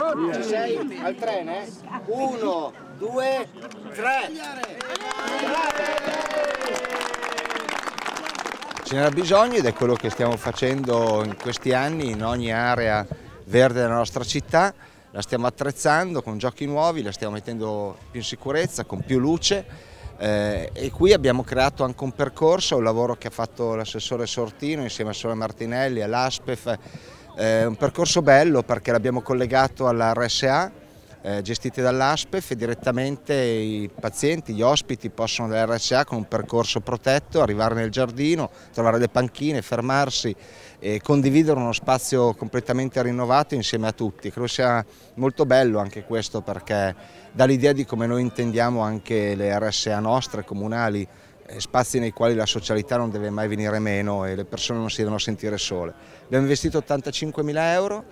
Pronti? Ci sei? Al treno, eh? Uno, due, tre! Ce n'era bisogno ed è quello che stiamo facendo in questi anni in ogni area verde della nostra città. La stiamo attrezzando con giochi nuovi, la stiamo mettendo più in sicurezza, con più luce eh, e qui abbiamo creato anche un percorso, un lavoro che ha fatto l'assessore Sortino insieme a Sole Martinelli, all'ASPEF è eh, un percorso bello perché l'abbiamo collegato alla RSA eh, gestite dall'ASPEF e direttamente i pazienti, gli ospiti possono RSA con un percorso protetto arrivare nel giardino, trovare le panchine, fermarsi e condividere uno spazio completamente rinnovato insieme a tutti. Credo sia molto bello anche questo perché dà l'idea di come noi intendiamo anche le RSA nostre comunali eh, spazi nei quali la socialità non deve mai venire meno e le persone non si devono sentire sole. Abbiamo investito 85 mila euro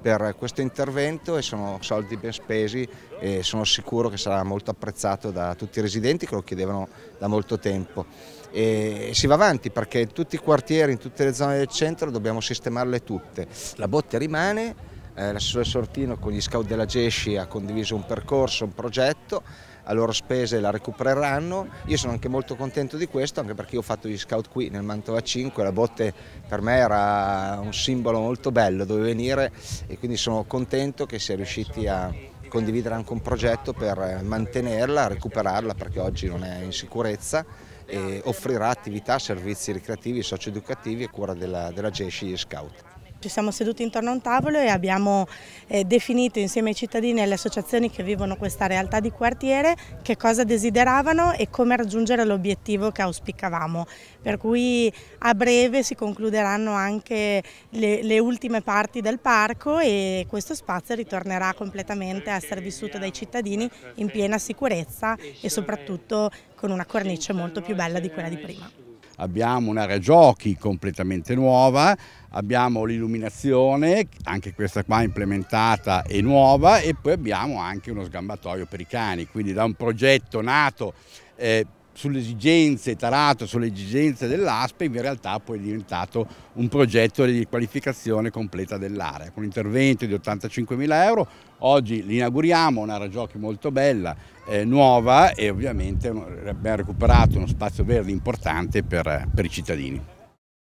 per questo intervento e sono soldi ben spesi e sono sicuro che sarà molto apprezzato da tutti i residenti che lo chiedevano da molto tempo. E si va avanti perché in tutti i quartieri, in tutte le zone del centro dobbiamo sistemarle tutte. La botte rimane eh, l'assessore Sortino con gli scout della Gesci ha condiviso un percorso, un progetto, a loro spese la recupereranno, io sono anche molto contento di questo anche perché io ho fatto gli scout qui nel Mantova 5, la botte per me era un simbolo molto bello dove venire e quindi sono contento che si è riusciti a condividere anche un progetto per mantenerla, recuperarla perché oggi non è in sicurezza e offrirà attività, servizi ricreativi, socioeducativi educativi e cura della, della GESCI e Scout. Ci siamo seduti intorno a un tavolo e abbiamo eh, definito insieme ai cittadini e alle associazioni che vivono questa realtà di quartiere che cosa desideravano e come raggiungere l'obiettivo che auspicavamo. Per cui a breve si concluderanno anche le, le ultime parti del parco e questo spazio ritornerà completamente a essere vissuto dai cittadini in piena sicurezza e soprattutto con una cornice molto più bella di quella di prima abbiamo un'area giochi completamente nuova, abbiamo l'illuminazione, anche questa qua implementata e nuova e poi abbiamo anche uno sgambatoio per i cani, quindi da un progetto nato eh, sulle esigenze, tarato sulle esigenze dell'ASPE, in realtà poi è diventato un progetto di riqualificazione completa dell'area, con un intervento di 85.000 euro, oggi l'inauguriamo, un'area giochi molto bella, eh, nuova e ovviamente abbiamo recuperato uno spazio verde importante per, per i cittadini.